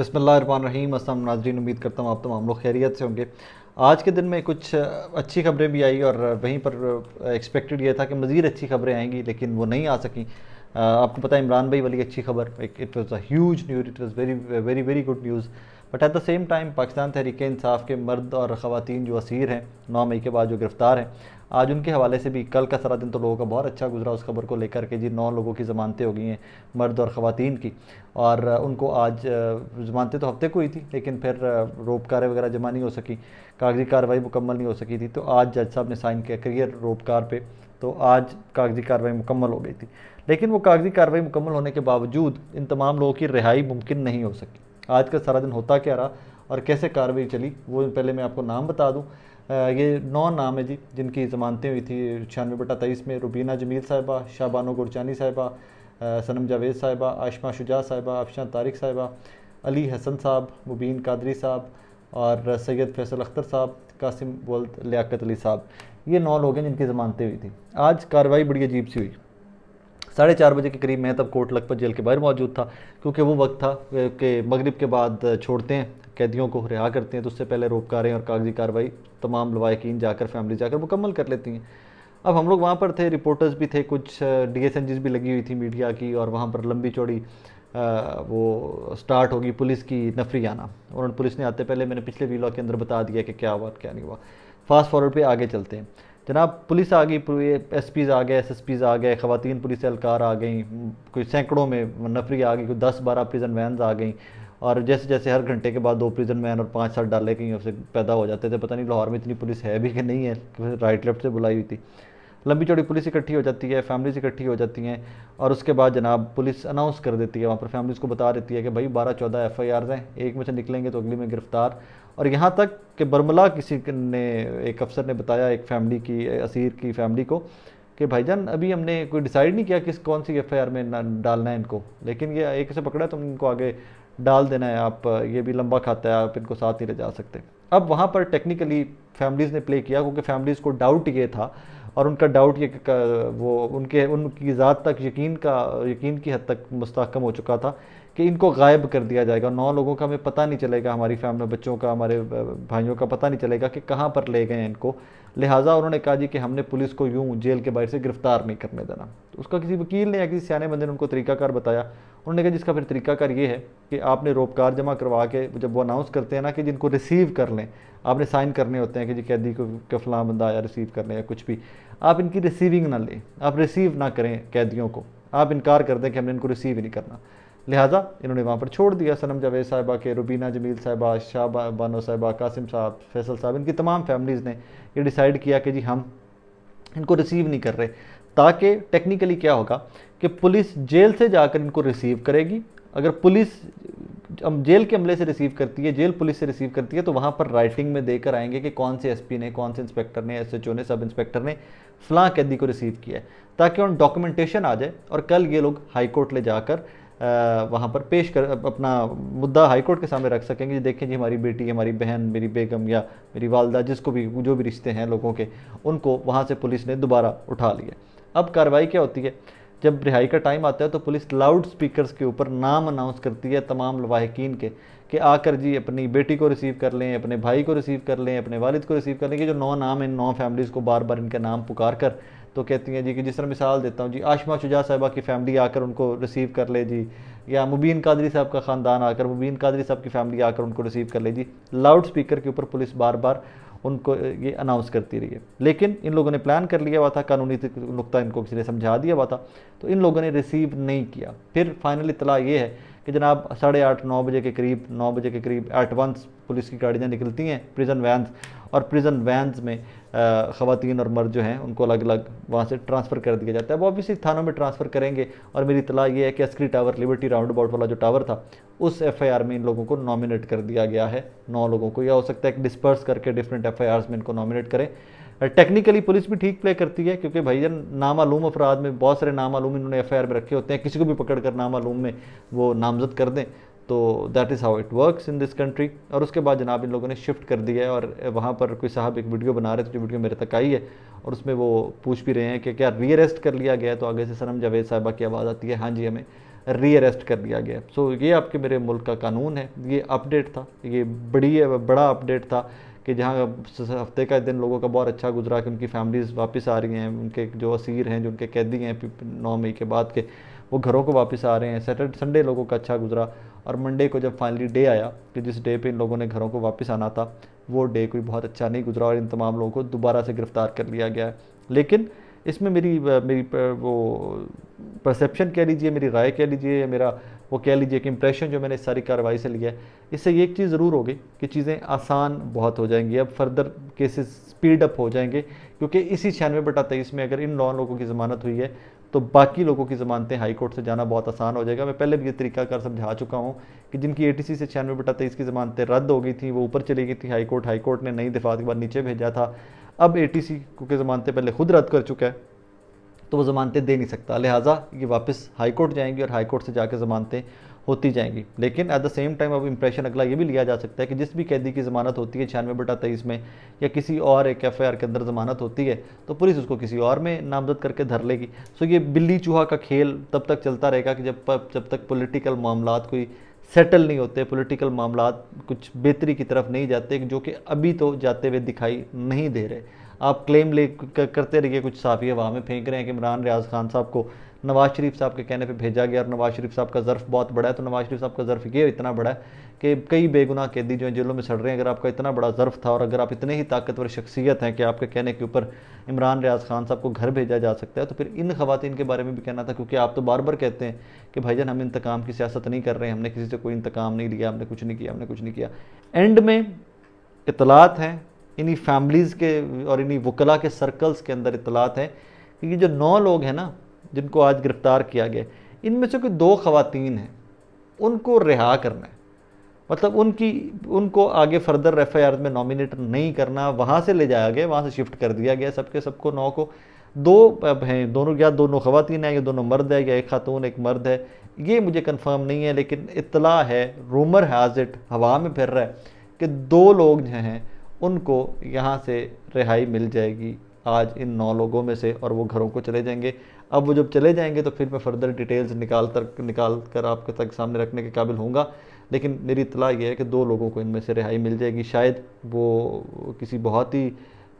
बसमीम असम नाजरीन उम्मीद करता हूँ आप तमाम लोग खैरियत से होंगे आज के दिन में कुछ अच्छी खबरें भी आई और वहीं पर एक्सपेक्टेड यह था कि मज़ीद अच्छी खबरें आएंगी लेकिन वो नहीं आ सकें आपको पता है इमरान भाई वाली अच्छी खबर it was a huge news it was very very very good news but at the same time Pakistan Tehreek Insaf के मर्द और ख़वान जो असीर हैं नौ मई के बाद जो गिरफ़्तार हैं आज उनके हवाले से भी कल का सारा दिन तो लोगों का बहुत अच्छा गुजरा उस खबर को लेकर के जी नौ लोगों की ज़मानतें हो गई हैं मर्द और ख़वान की और उनको आज ज़मानतें तो हफ्ते को ही थी लेकिन फिर रोप वगैरह जमा नहीं हो सकी कागजी कार्रवाई मुकम्मल नहीं हो सकी थी तो आज जज साहब ने साइन किया करियर रोप कार पर तो आज कागजी कार्रवाई मुकम्मल हो गई थी लेकिन वो कागजी कार्रवाई मुकम्मल होने के बावजूद इन तमाम लोगों की रिहाई मुमकिन नहीं हो सकी आज का सारा दिन होता क्या रहा और कैसे कार्रवाई चली वो पहले मैं आपको नाम बता दूँ ये नौ नाम है जी जिनकी ज़मानतें हुई थी छियानवे बटा तेईस में रुबीना जमील साहिबा शाबानो गुरचानी साहिबा सनम जावेद साहिबा आशमा शुजा साहिबा अफशा तारिक साहिबा अली हसन साहब मुबीन कादरी साहब और सैयद फैसल अख्तर साहब कासिम वल्द लियाकत अली साहब ये नौ लोग हैं जिनकी ज़मानतें हुई थी आज कार्रवाई बड़ी अजीब सी हुई साढ़े चार बजे के करीब मैं तब कोर्ट लखपत जेल के बाहर मौजूद था क्योंकि वो वक्त था कि मगरब के बाद छोड़ते हैं कैदियों को रिहा करते हैं तो उससे पहले रोपकारें और कागजी कार्रवाई तमाम लवाकिन जाकर फैमिली जाकर मुकम्मल कर लेती हैं अब हम लोग वहाँ पर थे रिपोर्टर्स भी थे कुछ डी एस भी लगी हुई थी मीडिया की और वहाँ पर लंबी चौड़ी वो स्टार्ट होगी पुलिस की नफरी आना और पुलिस ने आते पहले मैंने पिछले वीलॉग के अंदर बता दिया कि क्या हुआ क्या नहीं हुआ फास्ट फॉरवर्ड पे आगे चलते हैं जनाब पुलिस आ गई एस पीज़ आ गए एस एस पीज़ आ गए ख़वान पुलिस एहलकार आ गई कोई सैकड़ों में नफरी आ गई कोई दस बारह प्रिजन वैन आ गई और जैसे जैसे हर घंटे के बाद दो प्रिजन मैन और पाँच सात डाले कहीं उससे पैदा हो जाते थे पता नहीं लाहौर में इतनी पुलिस है भी कि नहीं है राइट लेफ्ट से बुलाई हुई थी लंबी चौड़ी पुलिस इकट्ठी हो जाती है फैमिलीज इकट्ठी हो जाती हैं और उसके बाद जनाब पुलिस अनाउंस कर देती है वहाँ पर फैमिलीज़ को बता देती है कि भाई बारह चौदह एफ आई आर हैं एक में से निकलेंगे तो अगली में गिरफ्तार और यहाँ तक कि बर्मला किसी ने एक अफसर ने बताया एक फैमिली की असीर की फैमिली को कि भाईजान अभी हमने कोई डिसाइड नहीं किया किस कौन सी एफ में डालना है इनको लेकिन ये एक से पकड़ा तो हम इनको आगे डाल देना है आप ये भी लंबा खाता है आप इनको साथ नहीं ले जा सकते अब वहाँ पर टेक्निकली फैमिलीज़ ने प्ले किया क्योंकि फैमिलीज़ को डाउट ये था और उनका डाउट ये वो उनके उनकी ज़ात तक यकीन का यकीन की हद तक मुस्तकम हो चुका था कि इनको गायब कर दिया जाएगा नौ लोगों का हमें पता नहीं चलेगा हमारी फैमिली बच्चों का हमारे भाइयों का पता नहीं चलेगा कि कहाँ पर ले गए इनको लिहाजा उन्होंने कहा जी कि हमने पुलिस को यूँ जेल के बाहर से गिरफ्तार नहीं करने देना तो उसका किसी वकील ने या किसी सियाने बंदे ने उनको तरीकाकार बताया उन्होंने कहा जिसका फिर तरीकाकार ये है कि आपने रोपकार जमा करवा के जब वो अनाउंस करते हैं ना कि जिनको रिसीव कर लें आपने साइन करने होते हैं कि जी कैदी को कफला फलां बंदा आया रिसीव करने या कुछ भी आप इनकी रिसीविंग ना लें आप रिसीव ना करें कैदियों को आप इनकार कर दें कि हमने इनको रिसीव ही नहीं करना लिहाजा इन्होंने वहाँ पर छोड़ दिया सनम जावेद साहबा के रुबीना जमील साहिबा शाह बानो साहबा कासिम साहब फैसल साहब इनकी तमाम फैमिलीज़ ने ये डिसाइड किया कि जी हम इनको रिसीव नहीं कर रहे ताकि टेक्निकली क्या होगा कि पुलिस जेल से जाकर इनको रिसीव करेगी अगर पुलिस हम जेल के अमले से रिसीव करती है जेल पुलिस से रिसीव करती है तो वहाँ पर राइटिंग में देकर आएंगे कि कौन से एसपी ने कौन से इंस्पेक्टर ने एसएचओ ने सब इंस्पेक्टर ने फ़लाँ कैदी को रिसीव किया है ताकि उन डॉक्यूमेंटेशन आ जाए और कल ये लोग हाईकोर्ट ले जाकर वहाँ पर पेश कर अपना मुद्दा हाईकोर्ट के सामने रख सकेंगे देखें जी हमारी बेटी हमारी बहन मेरी बेगम या मेरी वालदा जिसको भी जो भी रिश्ते हैं लोगों के उनको वहाँ से पुलिस ने दोबारा उठा लिया अब कार्रवाई क्या होती है जब रिहाई का टाइम आता है तो पुलिस लाउड स्पीकर्स के ऊपर नाम अनाउंस करती है तमाम लवाहकिन के कि आकर जी अपनी बेटी को रिसीव कर लें अपने भाई को रिसीव कर लें अपने वालिद को रिसीव कर लें कि जो नौ नाम इन नौ फैमिलीज़ को बार बार इनका नाम पुकार कर तो कहती हैं जी कि जिस तरह मिसाल देता हूँ जी आशमा शुजा साहबा की फैमिली आकर उनको रिसीव कर ले जी या मुबीन कादरी साहब का ख़ानदान आकर मुबीन कादरी साहब की फैमिली आकर उनको रिसीव कर ले जी लाउड स्पीकर के ऊपर पुलिस बार बार उनको ये अनाउंस करती रही है लेकिन इन लोगों ने प्लान कर लिया हुआ था कानूनी नुकता इनको किसी ने समझा दिया हुआ था तो इन लोगों ने रिसीव नहीं किया फिर फाइनल इतला ये है कि जनाब साढ़े आठ नौ बजे के करीब नौ बजे के करीब एट वंस पुलिस की गाड़ियाँ निकलती हैं प्रिजन वैन्स और प्रिजन वैन्स में ख़वान और मर्द जो हैं उनको अलग अलग वहाँ से ट्रांसफ़र कर दिया जाता है वो ऑबियसली थानों में ट्रांसफ़र करेंगे और मेरी इतला ये है कि Askari tower liberty roundabout वाला जो टावर था उस एफ में इन लोगों को नॉमिनेट कर दिया गया है नौ लोगों को या हो सकता है कि डिस्पर्स करके डिफरेंट एफ में इनको नॉमिनेट करें टेक्निकली पुलिस भी ठीक प्ले करती है क्योंकि भैया नामालूम अफराद में बहुत सारे नामालूम इन्होंने एफ में रखे होते हैं किसी को भी पकड़ कर नामालूम में वो नामजद कर दें तो that is how it works in this country और उसके बाद जनाब इन लोगों ने शिफ्ट कर दिया है और वहाँ पर कोई साहब एक वीडियो बना रहे थे जो वीडियो मेरे तक आई है और उसमें वो पूछ भी रहे हैं कि क्या रीअरेस्ट कर लिया गया तो आगे से सनम जावेद साहबा की आवाज़ आती है हाँ जी हमें रीअरेस्ट कर लिया गया सो so, ये आपके मेरे मुल्क का कानून है ये अपडेट था ये बड़ी बड़ा अपडेट था कि जहाँ हफ्ते का दिन लोगों का बहुत अच्छा गुजरा कि उनकी फैमिलीज़ वापस आ रही हैं उनके जो असीर हैं जो उनके कैदी हैं नौ मई के बाद के वो घरों को वापस आ रहे हैं सैटरडे संडे लोगों का अच्छा गुजरा और मंडे को जब फाइनली डे आया कि जिस डे पे इन लोगों ने घरों को वापस आना था वो डे कोई बहुत अच्छा नहीं गुजरा और इन तमाम लोगों को दोबारा से गिरफ़्तार कर लिया गया है लेकिन इसमें मेरी मेरी वो परसेप्शन कह लीजिए मेरी राय कह लीजिए या मेरा वो कह लीजिए कि इंप्रेशन जो मैंने इस सारी कार्रवाई से लिया है इससे ये एक चीज़ ज़रूर होगी कि चीज़ें आसान बहुत हो जाएंगी अब फर्दर केसेस स्पीड अप हो जाएंगे क्योंकि इसी छियानवे बटा तेईस में अगर इन नौ लोगों की ज़मानत हुई है तो बाकी लोगों की ज़मानतें हाईकोर्ट से जाना बहुत आसान हो जाएगा मैं पहले भी ये तरीका कर समझा चुका हूँ कि जिनकी ए से छियानवे बटा तेईस की ज़मानतें रद्द हो गई थी वो ऊपर चली गई थी हाईकोर्ट हाईकोर्ट ने नई दफात के बाद नीचे भेजा था अब ए टी सी के ज़मानतें पहले खुद रद्द कर चुका है तो वो ज़मानतें दे नहीं सकता लिहाजा ये वापस हाई कोर्ट जाएंगी और हाई कोर्ट से जाकर ज़मानतें होती जाएंगी लेकिन एट द सेम टाइम अब इंप्रेशन अगला ये भी लिया जा सकता है कि जिस भी कैदी की ज़मानत होती है छियानवे बटा तेईस में या किसी और एक एफ के अंदर ज़मानत होती है तो पुलिस उसको किसी और में नामजद करके धर लेगी सो ये बिल्ली चूहा का खेल तब तक चलता रहेगा कि जब जब तक पोलिटिकल मामला कोई सेटल नहीं होते पॉलिटिकल मामला कुछ बेहतरी की तरफ नहीं जाते जो कि अभी तो जाते हुए दिखाई नहीं दे रहे आप क्लेम ले करते रहिए कुछ साफी हवा में फेंक रहे हैं कि इमरान रियाज खान साहब को नवाज शरीफ साहब के कहने पे भेजा गया और नवाज शरीफ साहब का ज़र्फ़ बहुत बड़ा है तो नवाज शरीफ साहब का ज़र्फ़ ये इतना बड़ा है कि कई बेगुनाह कैदी जो हैं जेलों में सड़ रहे हैं अगर आपका इतना बड़ा ज़र्फ़ था और अगर आप इतने ही ताकतवर शख्सियत हैं कि आपके कहने के ऊपर इमरान रियाज खान साहब को घर भेजा जा सकता है तो फिर इन खातन के बारे में भी कहना था क्योंकि आप तो बार बार कहते हैं कि भाईजान हम इंतकाम की सियासत नहीं कर रहे हैं हमने किसी से कोई इंतकाम नहीं लिया हमने कुछ नहीं किया हमने कुछ नहीं किया एंड में इतलात हैं इन्हीं फैमिलीज़ के और इन्हीं वकला के सर्कल्स के अंदर इतलात हैं कि ये जो नौ लोग हैं ना जिनको आज गिरफ़्तार किया गया इनमें से कोई दो ख़वातीन हैं उनको रिहा करना है मतलब उनकी उनको आगे फर्दर एफ आई आर में नॉमिनेट नहीं करना वहाँ से ले जाया गया वहाँ से शिफ्ट कर दिया गया सबके सबको नौ को दो हैं दोनों या दोनों ख़वान हैं या दोनों मर्द है या एक खातून एक मर्द है ये मुझे कंफर्म नहीं है लेकिन इतला है रूमर हैज़ इट हवा में फिर रहा है कि दो लोग जो हैं उनको यहाँ से रिहाई मिल जाएगी आज इन नौ लोगों में से और वो घरों को चले जाएंगे अब वो जब चले जाएंगे तो फिर मैं फर्दर डिटेल्स निकाल कर निकाल कर आपके तक सामने रखने के काबिल होंगे लेकिन मेरी इतला ये है कि दो लोगों को इनमें से रिहाई मिल जाएगी शायद वो किसी बहुत ही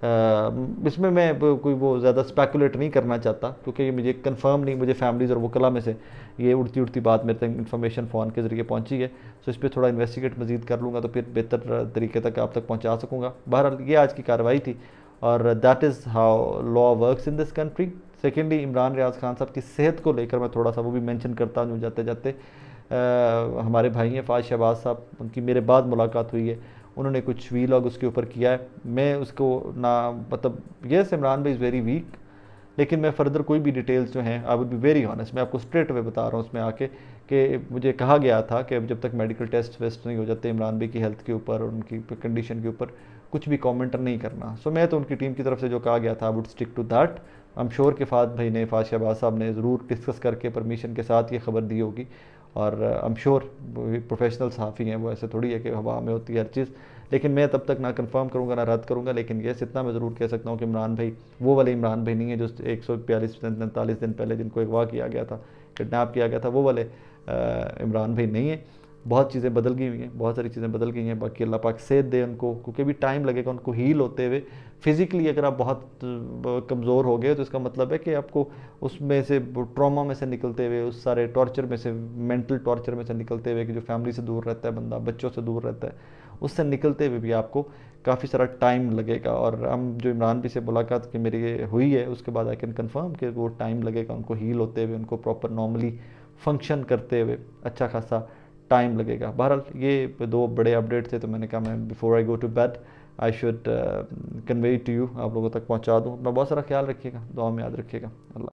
इसमें मैं कोई वो ज़्यादा स्पेकुलेट नहीं करना चाहता क्योंकि ये मुझे कंफर्म नहीं मुझे फैमिलीज़ और वकला में से ये उड़ती उड़ती बात मेरे तक इन्फॉर्मेशन फ़ोन के ज़रिए पहुंची है सो इस पर थोड़ा इन्वेस्टिगेट मजीद कर लूँगा तो फिर बेहतर तरीके तक आप तक पहुँचा सकूँगा बहरहाल ये आज की कार्रवाई थी और that is how law works in this country secondly Imran Riaz Khan साहब की सेहत को लेकर मैं थोड़ा सा वो भी मैंशन करता हूँ जाते जाते आ, हमारे भाई हैं फाज शहबाज साहब उनकी मेरे बाद मुलाकात हुई है उन्होंने कुछ वी लॉग उसके ऊपर किया है मैं उसको ना मतलब येस इमरान भाई इज़ वेरी वीक लेकिन मैं फर्दर कोई भी डिटेल्स जो हैं I would be very honest मैं आपको स्ट्रेट वे बता रहा हूँ उसमें आके कि मुझे कहा गया था कि अब जब तक मेडिकल टेस्ट वेस्ट नहीं हो जाते इमरान भाई की हेल्थ के ऊपर और उनकी कंडीशन के ऊपर कुछ भी कॉमेंट नहीं करना सो मैं तो उनकी टीम की तरफ से जो कहा गया था I would stick to that I am sure के फात भाई ने फात शहबाज साहब ने ज़रूर डिस्कस करके परमिशन के साथ ये खबर दी होगी और आई एम श्योर प्रोफेशनल साफ़ी हैं वो ऐसे थोड़ी है कि हवा में होती है हर चीज़ लेकिन मैं तब तक ना कंफर्म करूंगा ना रद्द करूंगा लेकिन ये इतना मैं ज़रूर कह सकता हूँ कि इमरान भाई वो वाले इमरान भाई नहीं है जो एक सौ बयालीस तैंतालीस दिन पहले जिनको अगवा किया गया था किडनैप किया गया था वो वाले इमरान भाई नहीं है बहुत चीज़ें बदल गई हुई हैं बहुत सारी चीज़ें बदल गई हैं बाकी अल्लाह पाक सेहत दे उनको क्योंकि भी टाइम लगेगा उनको हील होते हुए फिज़िकली अगर आप बहुत कमज़ोर हो गए तो इसका मतलब है कि आपको उसमें से ट्रॉमा में से निकलते हुए उस सारे टॉर्चर में से मेंटल टॉर्चर में से निकलते हुए कि जो फैमिली से दूर रहता है बंदा बच्चों से दूर रहता है उससे निकलते हुए भी आपको काफ़ी सारा टाइम लगेगा और हम जो इमरान भी से मुलाकात की मेरी हुई है उसके बाद आई कैन कन्फर्म कि वो टाइम लगेगा उनको हील होते हुए उनको प्रॉपर नॉर्मली फंक्शन करते हुए अच्छा खासा टाइम लगेगा बहरहाल ये दो बड़े अपडेट थे तो मैंने कहा मैं before I go to bed I should convey to you आप लोगों तक पहुँचा दूँ अपना बहुत सारा ख्याल रखिएगा दुआ में याद रखिएगा अल्लाह